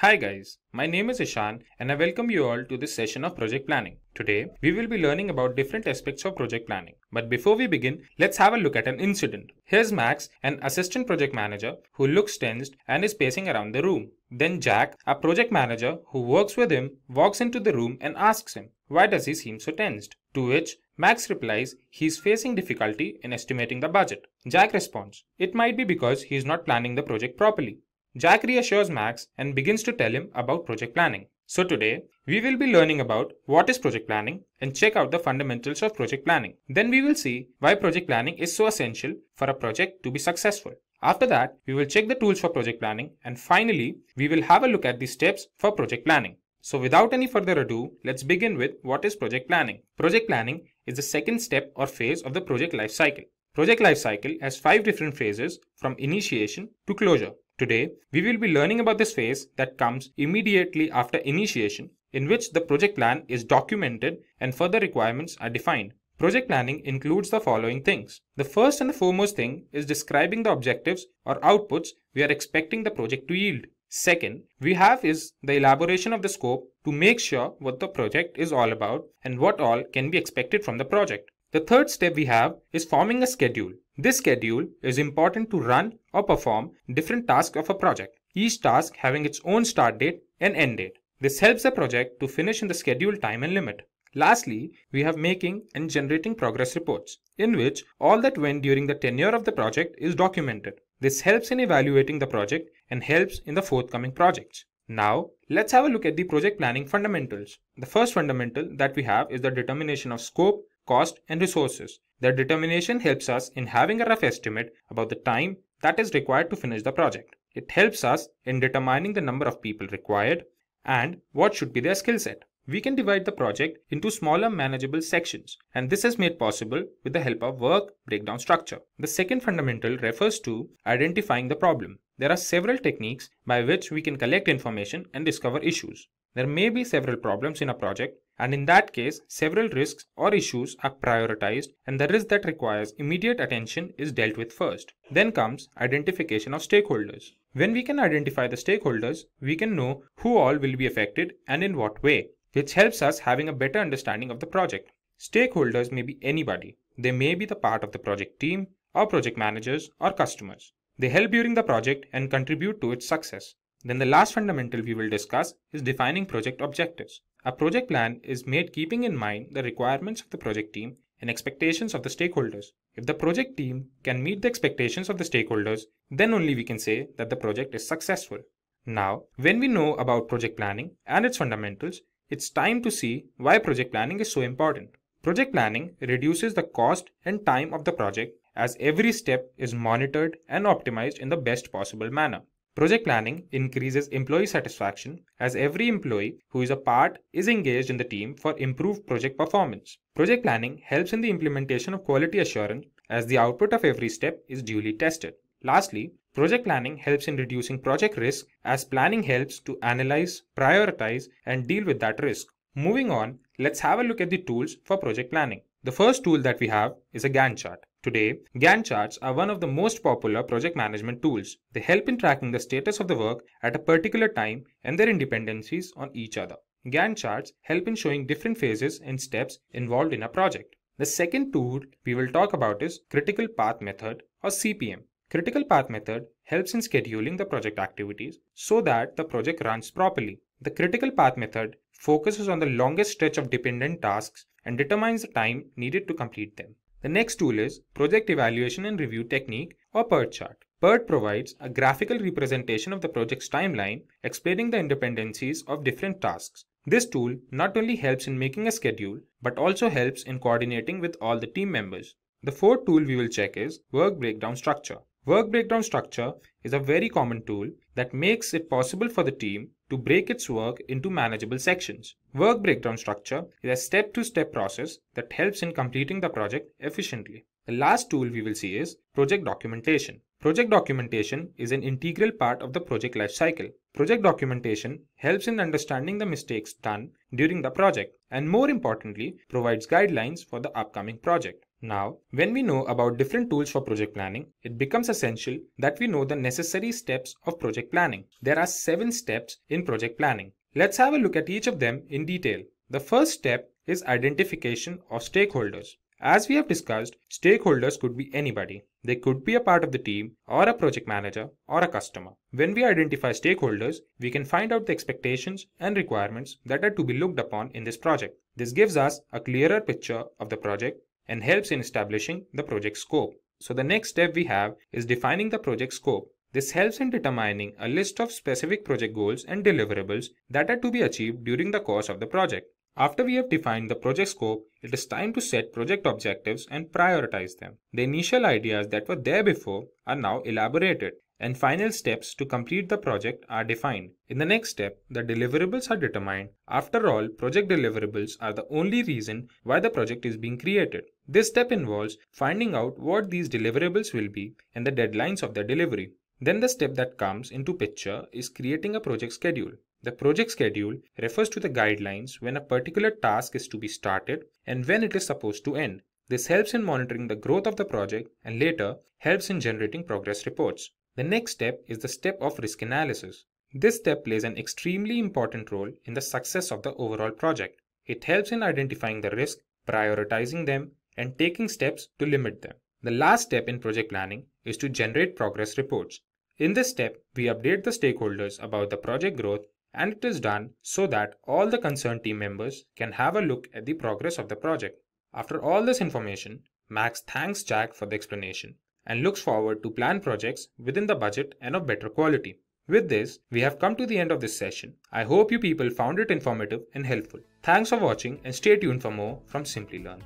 Hi guys, my name is Ishan and I welcome you all to this session of project planning. Today, we will be learning about different aspects of project planning. But before we begin, let's have a look at an incident. Here's Max, an assistant project manager who looks tensed and is pacing around the room. Then Jack, a project manager who works with him, walks into the room and asks him, why does he seem so tensed? To which Max replies he is facing difficulty in estimating the budget. Jack responds, it might be because he is not planning the project properly. Jack reassures Max and begins to tell him about project planning. So today, we will be learning about what is project planning and check out the fundamentals of project planning. Then we will see why project planning is so essential for a project to be successful. After that, we will check the tools for project planning and finally, we will have a look at the steps for project planning. So without any further ado, let's begin with what is project planning. Project planning is the second step or phase of the project life cycle. Project life cycle has five different phases from initiation to closure. Today, we will be learning about this phase that comes immediately after initiation in which the project plan is documented and further requirements are defined. Project planning includes the following things. The first and the foremost thing is describing the objectives or outputs we are expecting the project to yield. Second, we have is the elaboration of the scope to make sure what the project is all about and what all can be expected from the project. The third step we have is forming a schedule. This schedule is important to run or perform different tasks of a project, each task having its own start date and end date. This helps the project to finish in the scheduled time and limit. Lastly, we have making and generating progress reports, in which all that went during the tenure of the project is documented. This helps in evaluating the project and helps in the forthcoming projects. Now, let's have a look at the project planning fundamentals. The first fundamental that we have is the determination of scope, cost, and resources. The determination helps us in having a rough estimate about the time that is required to finish the project. It helps us in determining the number of people required and what should be their skill set. We can divide the project into smaller manageable sections and this is made possible with the help of work breakdown structure. The second fundamental refers to identifying the problem. There are several techniques by which we can collect information and discover issues. There may be several problems in a project and in that case several risks or issues are prioritized and the risk that requires immediate attention is dealt with first. Then comes identification of stakeholders. When we can identify the stakeholders, we can know who all will be affected and in what way, which helps us having a better understanding of the project. Stakeholders may be anybody. They may be the part of the project team or project managers or customers. They help during the project and contribute to its success. Then the last fundamental we will discuss is defining project objectives. A project plan is made keeping in mind the requirements of the project team and expectations of the stakeholders. If the project team can meet the expectations of the stakeholders, then only we can say that the project is successful. Now, when we know about project planning and its fundamentals, it's time to see why project planning is so important. Project planning reduces the cost and time of the project as every step is monitored and optimized in the best possible manner. Project planning increases employee satisfaction as every employee who is a part is engaged in the team for improved project performance. Project planning helps in the implementation of quality assurance as the output of every step is duly tested. Lastly, project planning helps in reducing project risk as planning helps to analyze, prioritize, and deal with that risk. Moving on, let's have a look at the tools for project planning. The first tool that we have is a Gantt chart. Today, Gantt charts are one of the most popular project management tools. They help in tracking the status of the work at a particular time and their independencies on each other. Gantt charts help in showing different phases and steps involved in a project. The second tool we will talk about is critical path method or CPM. Critical path method helps in scheduling the project activities so that the project runs properly. The critical path method focuses on the longest stretch of dependent tasks and determines the time needed to complete them. The next tool is Project Evaluation and Review Technique or PERT chart. PERT provides a graphical representation of the project's timeline, explaining the dependencies of different tasks. This tool not only helps in making a schedule, but also helps in coordinating with all the team members. The fourth tool we will check is Work Breakdown Structure. Work Breakdown Structure is a very common tool that makes it possible for the team to break its work into manageable sections. Work breakdown structure is a step-to-step -step process that helps in completing the project efficiently. The last tool we will see is project documentation. Project documentation is an integral part of the project lifecycle. Project documentation helps in understanding the mistakes done during the project and more importantly provides guidelines for the upcoming project. Now, when we know about different tools for project planning, it becomes essential that we know the necessary steps of project planning. There are seven steps in project planning. Let's have a look at each of them in detail. The first step is identification of stakeholders. As we have discussed, stakeholders could be anybody. They could be a part of the team, or a project manager, or a customer. When we identify stakeholders, we can find out the expectations and requirements that are to be looked upon in this project. This gives us a clearer picture of the project and helps in establishing the project scope. So, the next step we have is defining the project scope. This helps in determining a list of specific project goals and deliverables that are to be achieved during the course of the project. After we have defined the project scope, it is time to set project objectives and prioritize them. The initial ideas that were there before are now elaborated and final steps to complete the project are defined. In the next step, the deliverables are determined. After all, project deliverables are the only reason why the project is being created. This step involves finding out what these deliverables will be and the deadlines of their delivery. Then the step that comes into picture is creating a project schedule. The project schedule refers to the guidelines when a particular task is to be started and when it is supposed to end. This helps in monitoring the growth of the project and later helps in generating progress reports. The next step is the step of risk analysis. This step plays an extremely important role in the success of the overall project. It helps in identifying the risk, prioritizing them, and taking steps to limit them. The last step in project planning is to generate progress reports. In this step, we update the stakeholders about the project growth and it is done so that all the concerned team members can have a look at the progress of the project. After all this information, Max thanks Jack for the explanation and looks forward to plan projects within the budget and of better quality. With this, we have come to the end of this session. I hope you people found it informative and helpful. Thanks for watching and stay tuned for more from Simply Learn.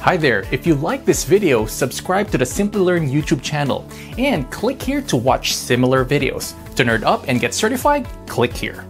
Hi there, if you like this video, subscribe to the Simply Learn YouTube channel and click here to watch similar videos. To nerd up and get certified, click here.